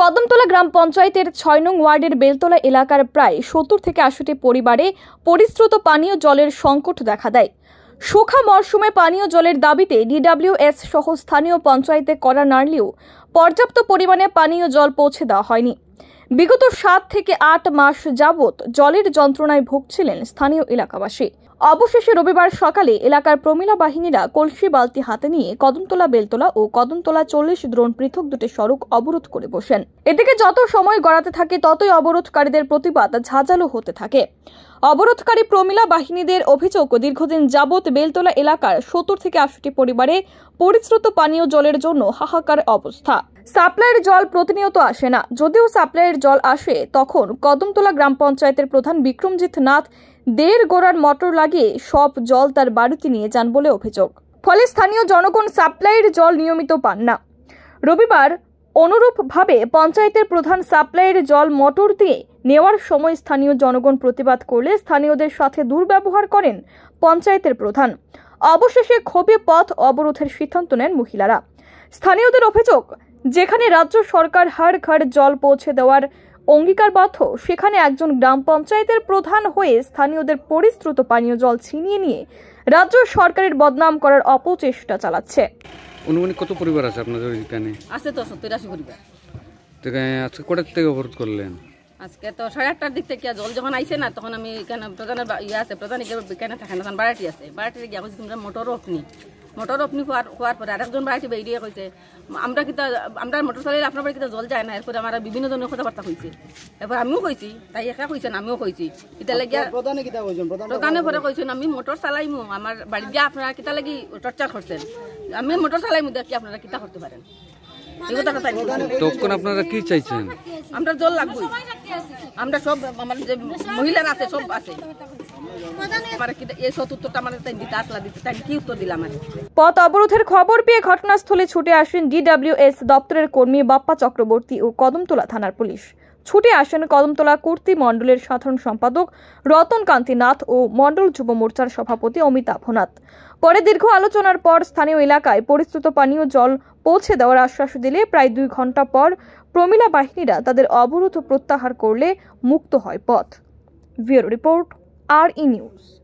কদমতলা গ্রাম পঞ্চায়েতের ছয় নং ওয়ার্ডের বেলতলা এলাকার প্রায় সত্তর থেকে আশিটি পরিবারে পরিশ্রুত পানীয় জলের সংকট দেখা দেয় শুখা মরশুমে পানীয় জলের দাবিতে ডিডাব্লিউএস সহ স্থানীয় পঞ্চায়েতে করা নাড়লেও পর্যাপ্ত পরিমাণে পানীয় জল পৌঁছে দেওয়া হয়নি বিগত সাত থেকে আট মাস যাবৎ জলের যন্ত্রণায় ভুগছিলেন স্থানীয় এলাকাবাসী অবশেষে রবিবার সকালে এলাকার প্রমিলা বাহিনীরা কলসি বালতি হাতে নিয়ে কদমতলা বেলতলা ও কদমতলা চল্লিশ দ্রোণ পৃথক দুটি সড়ক অবরোধ করে বসেন এদিকে যত সময় গড়াতে থাকে ততই অবরোধকারীদের প্রতিবাদ ঝাঁঝালো হতে থাকে অবরোধকারী প্রমিলা বাহিনীদের অভিযোগ দীর্ঘদিন যাবৎ বেলতলা এলাকার সত্তর থেকে আশিটি পরিবারে পরিশ্রুত পানীয় জলের জন্য হাহাকার অবস্থা সাপ্লাইয়ের জল প্রতিনিয়ত আসে না যদিও সাপ্লাইয়ের জল আসে তখন কদমতলা গ্রাম পঞ্চায়েতের প্রধান বিক্রমজিৎ নাথ দেড় গোড়ার মটর লাগিয়ে সব জল তার বাড়িতে নিয়ে যান বলে অভিযোগ ফলে স্থানীয় জনগণ সাপ্লাইয়ের জল নিয়মিত পান না রবিবার অনুরূপভাবে পঞ্চায়েতের প্রধান সাপ্লাইয়ের জল মোটর দিয়ে নেওয়ার সময় স্থানীয় জনগণ প্রতিবাদ করলে স্থানীয়দের সাথে দুর্ব্যবহার করেন পঞ্চায়েতের প্রধান অবশেষে ক্ষোভে পথ অবরোধের সিদ্ধান্ত নেন মহিলারা স্থানীয়দের অভিযোগ যেখানে রাজ্য সরকার হাড় ঘাড় জল পৌঁছে দেওয়ার অঙ্গীকারবদ্ধ সেখানে একজন গ্রাম পঞ্চায়েতের প্রধান হয়ে স্থানীয়দের পরিশ্রুত পানীয় জল ছিনিয়ে নিয়ে রাজ্য সরকারের বদনাম করার অপচেষ্টা চালাচ্ছে অনুমানিক কত পরিবার আছে আপনাদের এখানে আছে তো সত্তর আশি পরিবার তো আজকে কটার থেকে অবরোধ করলেন আজকে তো সাড়ে আটটার দিক থেকে জল যখন আইসে না তখন আমি এখানে প্রধানের ইয়ে আছে প্রধান এখানে থাকে না তখন বাড়াটি আছে বাড়াটি গিয়ে তোমরা মোটরও নি মোটর অপনি হওয়ার হওয়ার পরে আরেকজন বাড়াইছে বেরিয়ে কইছে আমরা কিতা আমরা মোটর চালিয়ে আপনার বাড়ি কিতা জল যায় না এরপরে আমরা বিভিন্ন ধরনের কথাবার্তা কইছে এরপর আমিও কইছি তাই একা কইছে আমিও কইছি কিতা লাগি প্রধানে পরে কইছেন আমি মোটর চালাইমু আমার বাড়ি দিয়ে আপনারা কিতা লাগি টর্চার করছেন আমি মোটর চালাইমু দেখি আপনারা কিতা করতে পারেন তখন আপনারা কি চাইছেন আমরা জল লাগবো আমরা সব আমার যে মহিলারা আছে সব আছে মানে পথ অবরোধের খবর পেয়ে ঘটনাস্থলে ছুটে আসেন ডিডব্লিউএস দপ্তরের কর্মী বাপ্পা চক্রবর্তী ও কদমতলা থানার পুলিশ ছুটে আসেন কদমতলা কুর্তি মণ্ডলের সাধারণ সম্পাদক রতন কান্তি নাথ ও মণ্ডল যুব মোর্চার সভাপতি অমিতাভ নাথ পরে দীর্ঘ আলোচনার পর স্থানীয় এলাকায় পরিস্থিত পানীয় জল পৌঁছে দেওয়ার আশ্বাস দিলে প্রায় দুই ঘন্টা পর প্রমীলা বাহিনীরা তাদের অবরোধ প্রত্যাহার করলে মুক্ত হয় পথ bureau report are in use.